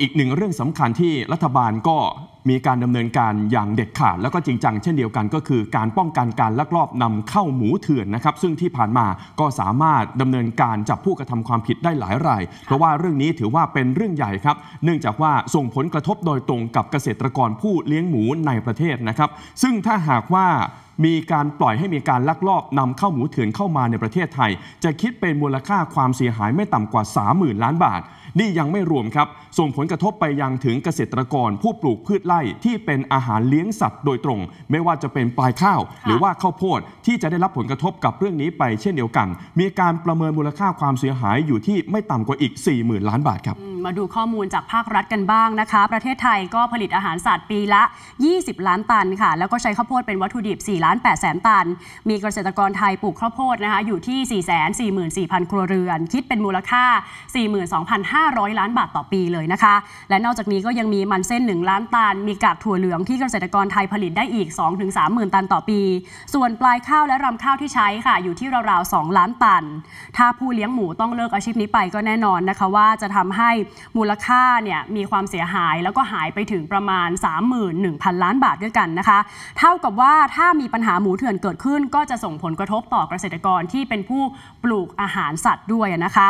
อีกหนึ่งเรื่องสำคัญที่รัฐบาลก็มีการดำเนินการอย่างเด็ดขาด แล้วก็จริงจังเช่นเดียวกันก็คือ การป้องกันการลักลอบนำเข้าหมูเถื่อนนะครับ ซึ่งที่ผ่านมาก็สามารถดำเนินการจับผู้กระทำความผิดได้หลายรายเพราะว่าเรื่องนี้ถือว่าเป็นเรื่องใหญ่ครับเนื่องจากว่าส่งผลกระทบโดยตรงกับเกษตรกรผู้เลี้ยงหมูในประเทศนะครับซึ่งถ้าหากว่ามีการปล่อยให้มีการลักลอบนำเข้าหมูเถื่อนเข้ามาในประเทศไทย จะคิดเป็นมูลค่าความเสียหายไม่ต่ำกว่า30,000ล้านบาทนี่ยังไม่รวมครับ ส่งผลกระทบไปยังถึงเกษตรกรผู้ปลูกพืชไร่ที่เป็นอาหารเลี้ยงสัตว์โดยตรง ไม่ว่าจะเป็นปลายข้าว หรือว่าข้าวโพดที่จะได้รับผลกระทบกับเรื่องนี้ไปเช่นเดียวกัน มีการประเมินมูลค่าความเสียหายอยู่ที่ไม่ต่ำกว่าอีก 40,000 ล้านบาทครับ มาดูข้อมูลจากภาครัฐกันบ้างนะคะ ประเทศไทยก็ผลิตอาหารสัตว์ปีละ 20 ล้านตันค่ะ แล้วก็ใช้ข้าวโพดเป็นวัตถุดิบ4ล้าน8แสนตัน มีเกษตรกรไทยปลูกข้าวโพดนะคะ อยู่ที่4 4 4 0 0 0 ครัวเรือน คิดเป็นมูลค่า 42,500 500 ล้านบาทต่อปีเลยนะคะ และนอกจากนี้ก็ยังมีมันเส้น 1 ล้านตัน มีกากถั่วเหลืองที่เกษตรกรไทยผลิตได้อีก 2-3หมื่นตันต่อปี ส่วนปลายข้าวและรำข้าวที่ใช้ค่ะ อยู่ที่ราวๆ 2 ล้านตัน ถ้าผู้เลี้ยงหมูต้องเลิกอาชีพนี้ไปก็แน่นอนนะคะ ว่าจะทำให้มูลค่าเนี่ยมีความเสียหายแล้วก็หายไปถึงประมาณ 31,000 ล้านบาทด้วยกันนะคะ เท่ากับว่าถ้ามีปัญหาหมูเถื่อนเกิดขึ้น ก็จะส่งผลกระทบต่อเกษตรกรที่เป็นผู้ปลูกอาหารสัตว์ด้วยนะคะ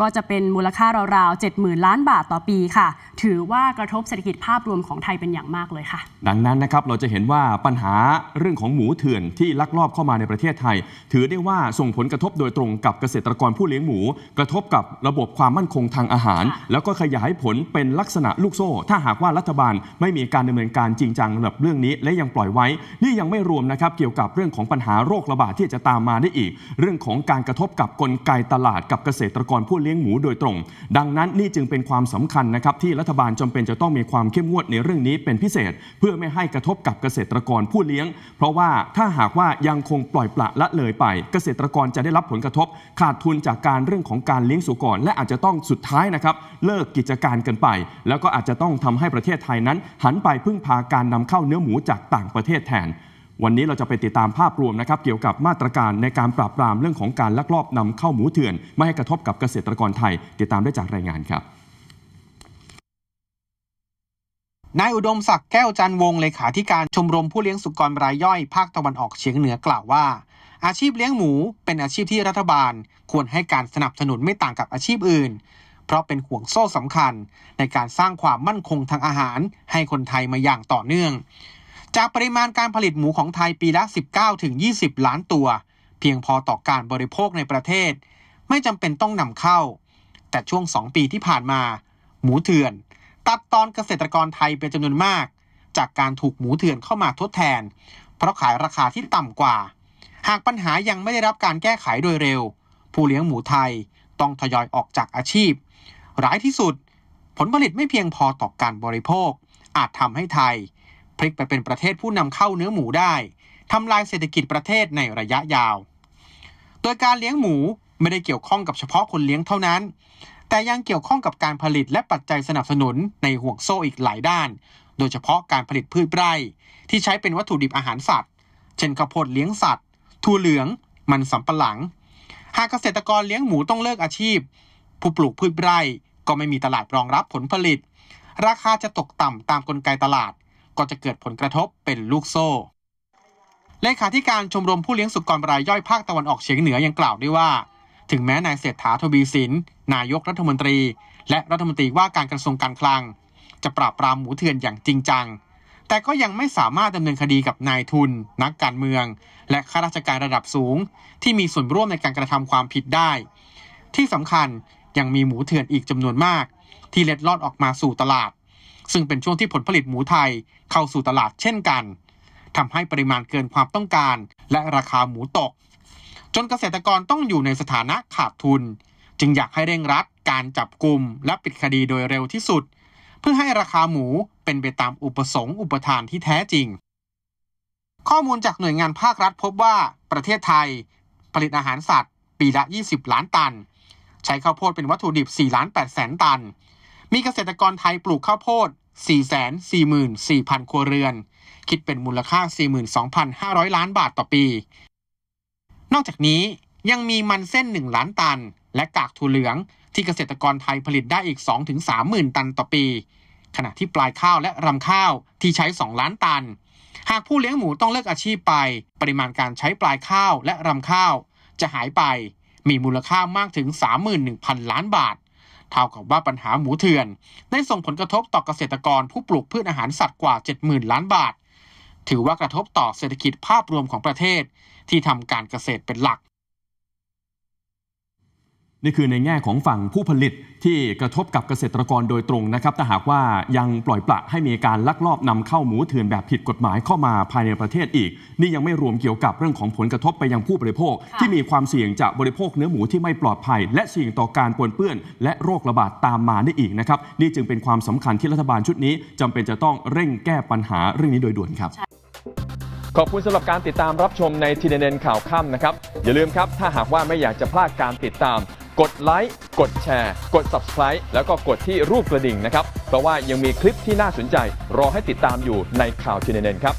ก็จะเป็นมูลค่าราวๆ70,000ล้านบาทต่อปีค่ะ ถือว่ากระทบเศรษฐกิจภาพรวมของไทยเป็นอย่างมากเลยค่ะ ดังนั้นนะครับเราจะเห็นว่าปัญหาเรื่องของหมูเถื่อน ที่ลักลอบเข้ามาในประเทศไทย ถือได้ว่า ส่งผลกระทบโดยตรงกับเกษตรกรผู้เลี้ยงหมู กระทบกับระบบความมั่นคงทางอาหาร แล้วก็ขยายผลเป็นลักษณะลูกโซ่ ถ้าหากว่ารัฐบาลไม่มีการดำเนินการจริงจังแบบเรื่องนี้ และยังปล่อยไว้ นี่ยังไม่รวมนะครับเกี่ยวกับเรื่องของปัญหาโรคระบาดที่จะตามมาได้อีก เรื่องของการกระทบกับกลไกตลาดกับเกษตรกรผู้เลี้ยงหมูโดยตรง ดังนั้นนี่จึงเป็นความสำคัญนะครับ ที่รัฐบาลจำเป็นจะต้องมีความเข้มงวดในเรื่องนี้เป็นพิเศษ เพื่อไม่ให้กระทบกับเกษตรกรผู้เลี้ยง เพราะว่าถ้าหากว่ายังคงปล่อยปละละเลยไป เกษตรกรจะได้รับผลกระทบ ขาดทุนจากการเรื่องของการเลี้ยงสุกรและอาจจะต้องสุดท้ายนะครับเลิกกิจการกันไป แล้วก็อาจจะต้องทำให้ประเทศไทยนั้น หันไปพึ่งพาการนำเข้าเนื้อหมูจากต่างประเทศแทนวันนี้เราจะไปติดตามภาพรวมนะครับ เกี่ยวกับมาตรการในการปราบปรามเรื่องของการลักลอบนำเข้าหมูเถื่อนไม่ให้กระทบกับเกษตรกรไทย ติดตามได้จากรายงานครับ นายอุดมศักดิ์แก้วจันวงเลขาธิการชมรมผู้เลี้ยงสุกรรายย่อย ภาคตะวันออกเฉียงเหนือกล่าวว่า อาชีพเลี้ยงหมูเป็นอาชีพที่รัฐบาลควรให้การสนับสนุนไม่ต่างกับอาชีพอื่น เพราะเป็นห่วงโซ่สำคัญในการสร้างความมั่นคงทางอาหารให้คนไทยมาอย่างต่อเนื่องจากปริมาณการผลิตหมูของไทยปีละ 19-20 ล้านตัว เพียงพอต่อการบริโภคในประเทศ ไม่จำเป็นต้องนำเข้า แต่ช่วง 2 ปีที่ผ่านมา หมูเถื่อน ตัดตอนเกษตรกรไทยเป็นจำนวนมาก จากการถูกหมูเถื่อนเข้ามาทดแทน เพราะขายราคาที่ต่ำกว่า หากปัญหายังไม่ได้รับการแก้ไขโดยเร็ว ผู้เลี้ยงหมูไทยต้องทยอยออกจากอาชีพร้ายที่สุด ผลผลิตไม่เพียงพอต่อการบริโภค อาจทำให้ไทยพลิกไปเป็นประเทศผู้นำเข้าเนื้อหมูได้ทำลายเศรษฐกิจประเทศในระยะยาว โดยการเลี้ยงหมูไม่ได้เกี่ยวข้องกับเฉพาะคนเลี้ยงเท่านั้น แต่ยังเกี่ยวข้องกับการผลิตและปัจจัยสนับสนุนในห่วงโซ่อีกหลายด้าน โดยเฉพาะการผลิตพืชไร่ ที่ใช้เป็นวัตถุดิบอาหารสัตว์ เช่นข้าวโพดเลี้ยงสัตว์ทั่วเหลือง มันสำปะหลัง หากเกษตรกรเลี้ยงหมูต้องเลิกอาชีพ ผู้ปลูกพืชไร่ก็ไม่มีตลาดรองรับผลผลิต ราคาจะตกต่ำตามกลไกตลาดก็จะเกิดผลกระทบเป็นลูกโซ่ เลขาธิการชมรมผู้เลี้ยงสุกรรายย่อยภาคตะวันออกเฉียงเหนือยังกล่าวด้วยว่า ถึงแม้นายเศรษฐาทวีสิน นายกรัฐมนตรี และรัฐมนตรีว่าการกระทรวงการคลัง จะปราบปรามหมูเถื่อนอย่างจริงจัง แต่ก็ยังไม่สามารถดำเนินคดีกับนายทุน นักการเมือง และข้าราชการระดับสูง ที่มีส่วนร่วมในการกระทำความผิดได้ ที่สำคัญยังมีหมูเถื่อนอีกจำนวนมาก ที่เล็ดลอดออกมาสู่ตลาดซึ่งเป็นช่วงที่ผลผลิตหมูไทยเข้าสู่ตลาดเช่นกัน ทำให้ปริมาณเกินความต้องการและราคาหมูตก จนเกษตรกรต้องอยู่ในสถานะขาดทุน จึงอยากให้เร่งรัดการจับกลุ่มและปิดคดีโดยเร็วที่สุด เพื่อให้ราคาหมูเป็นไปตามอุปสงค์อุปทานที่แท้จริง ข้อมูลจากหน่วยงานภาครัฐพบว่าประเทศไทย ผลิตอาหารสัตว์ ปีละ 20 ล้านตัน ใช้ข้าวโพดเป็นวัตถุดิบ4ล้าน8แสนตันมีเกษตรกรไทยปลูกข้าวโพด 444,000 ครัวเรือน คิดเป็นมูลค่า 42,500 ล้านบาทต่อปี นอกจากนี้ยังมีมันเส้น 1 ล้านตัน และกากถั่วเหลืองที่เกษตรกรไทยผลิตได้อีก 2-30,000 ตันต่อปี ขณะที่ปลายข้าวและรำข้าวที่ใช้ 2 ล้านตัน หากผู้เลี้ยงหมูต้องเลิกอาชีพไป ปริมาณการใช้ปลายข้าวและรำข้าว จะหายไป มีมูลค่ามากถึง 31,000 ล้านบาทเท่ากับว่าปัญหาหมูเถื่อน ได้ส่งผลกระทบต่อเกษตรกรผู้ปลูกพืชอาหารสัตว์กว่า 70,000 ล้านบาท ถือว่ากระทบต่อเศรษฐกิจภาพรวมของประเทศ ที่ทำการเกษตรเป็นหลักนี่คือในแง่ของฝั่งผู้ผลิตที่กระทบกับเกษตรกรโดยตรงนะครับแต่หากว่ายังปล่อยปละให้มีการลักลอบ นำเข้าหมูเถื่อนแบบผิดกฎหมายเข้ามาภายในประเทศอีก นี่ยังไม่รวมเกี่ยวกับเรื่องของผลกระทบไปยังผู้บริโภค ที่มีความเสี่ยงจะบริโภคเนื้อหมูที่ไม่ปลอดภัย และเสี่ยงต่อการปนเปื้อน และโรคระบาดตามมาได้อีกนะครับ นี่จึงเป็นความสำคัญที่รัฐบาลชุดนี้ จำเป็นจะต้องเร่งแก้ปัญหาเรื่องนี้โดยด่วนครับ ขอบคุณสำหรับการติดตามรับชมในทีเด็นข่าวค่ำนะครับ อย่าลืมครับ ถ้าหากว่าไม่อยากจะพลาดการติดตามกดไลค์ กดแชร์ กด Subscribe แล้วก็กดที่รูปกระดิ่งนะครับ เพราะว่ายังมีคลิปที่น่าสนใจ รอให้ติดตามอยู่ในข่าวทีเนเนนครับ